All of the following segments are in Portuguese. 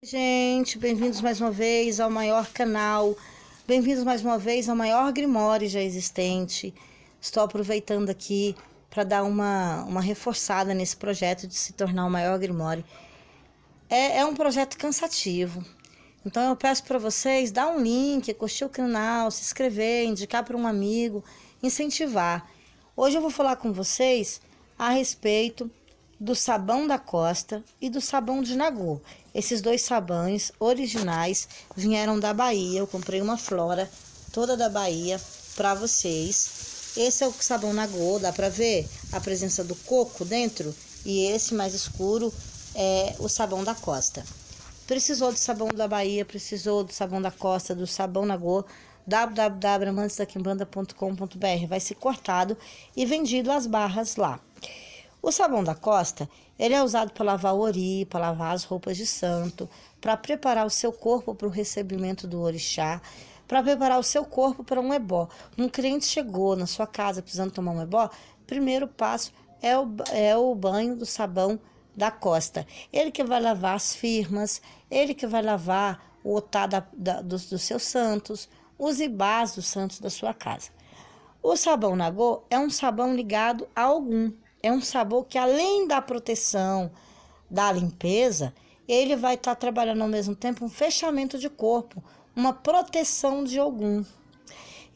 Gente, bem-vindos mais uma vez ao maior canal, bem-vindos mais uma vez ao maior Grimório já existente. Estou aproveitando aqui para dar uma, uma reforçada nesse projeto de se tornar o maior Grimório. É, é um projeto cansativo, então eu peço para vocês dar um link, curtir o canal, se inscrever, indicar para um amigo, incentivar. Hoje eu vou falar com vocês a respeito do sabão da Costa e do sabão de Nagô. Esses dois sabões originais vieram da Bahia. Eu comprei uma flora toda da Bahia para vocês. Esse é o sabão Nagô, dá para ver a presença do coco dentro e esse mais escuro é o sabão da Costa. Precisou do sabão da Bahia, precisou do sabão da Costa, do sabão Nagô www.amantesdaquimbanda.com.br vai ser cortado e vendido as barras lá. O sabão da costa, ele é usado para lavar o ori, para lavar as roupas de santo, para preparar o seu corpo para o recebimento do orixá, para preparar o seu corpo para um ebó. Um cliente chegou na sua casa precisando tomar um ebó, primeiro passo é o, é o banho do sabão da costa. Ele que vai lavar as firmas, ele que vai lavar o otá da, da, dos, dos seus santos, os ibás dos santos da sua casa. O sabão Nagô é um sabão ligado a algum é um sabor que além da proteção, da limpeza, ele vai estar tá trabalhando ao mesmo tempo um fechamento de corpo, uma proteção de algum.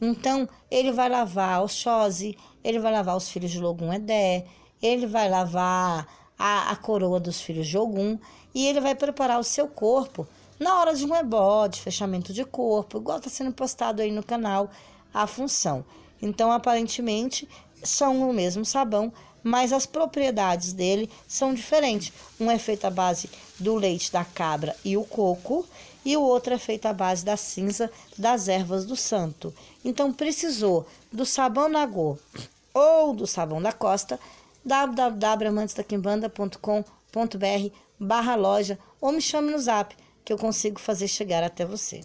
Então, ele vai lavar o Xose, ele vai lavar os filhos de Logum Edé, ele vai lavar a, a coroa dos filhos de Ogum e ele vai preparar o seu corpo na hora de um ebó, de fechamento de corpo, igual está sendo postado aí no canal a função. Então, aparentemente, são o mesmo sabão, mas as propriedades dele são diferentes. Um é feito à base do leite da cabra e o coco, e o outro é feito à base da cinza das ervas do santo. Então precisou do sabão Nagô ou do sabão da costa, www.amantesaquimbanda.com.br barra loja ou me chame no zap que eu consigo fazer chegar até você.